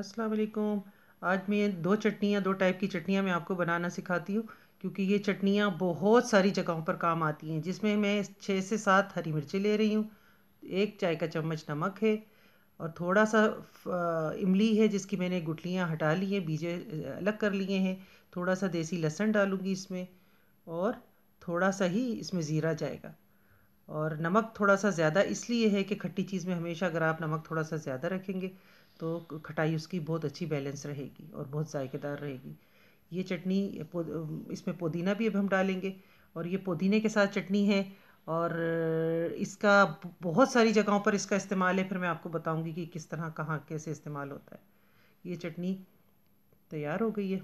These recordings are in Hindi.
अस्सलाम वालेकुम आज मैं दो चटनियाँ दो टाइप की चटनियाँ मैं आपको बनाना सिखाती हूँ क्योंकि ये चटनियाँ बहुत सारी जगहों पर काम आती हैं जिसमें मैं छः से सात हरी मिर्ची ले रही हूँ एक चाय का चम्मच नमक है और थोड़ा सा इमली है जिसकी मैंने गुटलियाँ हटा ली हैं बीजे अलग कर लिए हैं थोड़ा सा देसी लहसुन डालूँगी इसमें और थोड़ा सा ही इसमें ज़ीरा जाएगा और नमक थोड़ा सा ज़्यादा इसलिए है कि खट्टी चीज़ में हमेशा अगर आप नमक थोड़ा सा ज़्यादा रखेंगे तो खटाई उसकी बहुत अच्छी बैलेंस रहेगी और बहुत जायकेदार रहेगी ये चटनी इसमें पुदीना भी अब हम डालेंगे और ये पुदीने के साथ चटनी है और इसका बहुत सारी जगहों पर इसका इस्तेमाल है फिर मैं आपको बताऊंगी कि किस तरह कहाँ कैसे इस्तेमाल होता है ये चटनी तैयार हो गई है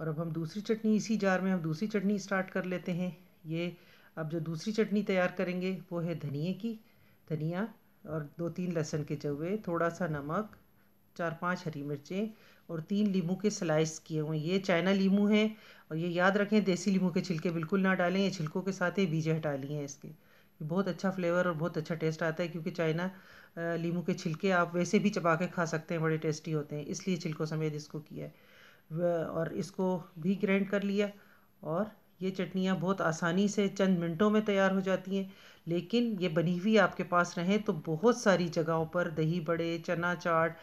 और अब हम दूसरी चटनी इसी जार में हम दूसरी चटनी स्टार्ट कर लेते हैं ये अब जो दूसरी चटनी तैयार करेंगे वो है धनिए की धनिया और दो तीन लहसुन के चौवे थोड़ा सा नमक चार पांच हरी मिर्चें और तीन लीमू के स्लाइस किए हुए ये चाइना लीमू है और ये याद रखें देसी लीमू के छिलके बिल्कुल ना डालें ये छिलकों के साथ ही बीजे हटा लिए हैं इसके बहुत अच्छा फ्लेवर और बहुत अच्छा टेस्ट आता है क्योंकि चाइना लीमू के छिलके आप वैसे भी चबा के खा सकते हैं बड़े टेस्टी होते हैं इसलिए छिलकों समेत इसको किया है और इसको भी ग्राइंड कर लिया और ये चटनियाँ बहुत आसानी से चंद मिनटों में तैयार हो जाती हैं लेकिन ये बनी हुई आपके पास रहें तो बहुत सारी जगहों पर दही बड़े चना चाट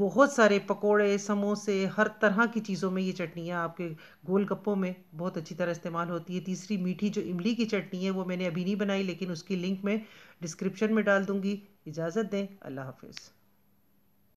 बहुत सारे पकोड़े समोसे हर तरह की चीज़ों में ये चटनियाँ आपके गोलगप्पों में बहुत अच्छी तरह इस्तेमाल होती है तीसरी मीठी जो इमली की चटनी है वो मैंने अभी नहीं बनाई लेकिन उसकी लिंक मैं डिस्क्रिप्शन में डाल दूँगी इजाज़त दें अल्लाह हाफिज़